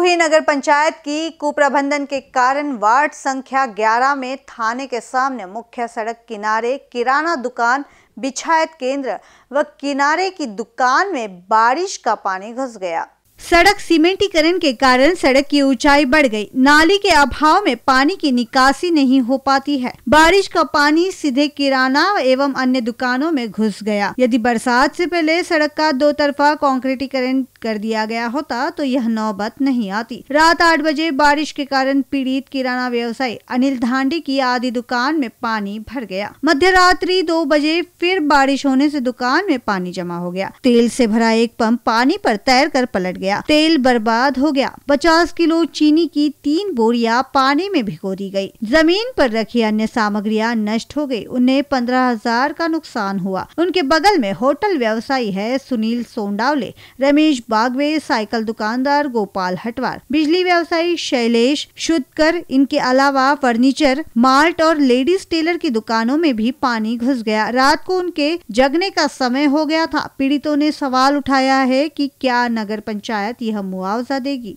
रूही नगर पंचायत की कुप्रबंधन के कारण वार्ड संख्या 11 में थाने के सामने मुख्य सड़क किनारे किराना दुकान बिछायत केंद्र व किनारे की दुकान में बारिश का पानी घुस गया सड़क सीमेंटीकरण के कारण सड़क की ऊंचाई बढ़ गई नाली के अभाव में पानी की निकासी नहीं हो पाती है बारिश का पानी सीधे किराना एवं अन्य दुकानों में घुस गया यदि बरसात से पहले सड़क का दो तरफा कॉन्क्रीटीकरण कर दिया गया होता तो यह नौबत नहीं आती रात आठ बजे बारिश के कारण पीड़ित किराना व्यवसायी अनिल धांडी की आधी दुकान में पानी भर गया मध्य रात्रि दो बजे फिर बारिश होने से दुकान में पानी जमा हो गया तेल से भरा एक पंप पानी पर तैर कर पलट गया गया तेल बर्बाद हो गया पचास किलो चीनी की तीन बोरिया पानी में भिगो दी गयी जमीन पर रखी अन्य सामग्रियां नष्ट हो गयी उन्हें पंद्रह हजार का नुकसान हुआ उनके बगल में होटल व्यवसायी है सुनील सोंडावले रमेश बागवे साइकिल दुकानदार गोपाल हटवार बिजली व्यवसायी शैलेश शुद्धकर इनके अलावा फर्नीचर मार्ट और लेडीज टेलर की दुकानों में भी पानी घुस गया रात को उनके जगने का समय हो गया था पीड़ितों ने सवाल उठाया है कि क्या नगर पंचायत शिकायत यह मुआवजा देगी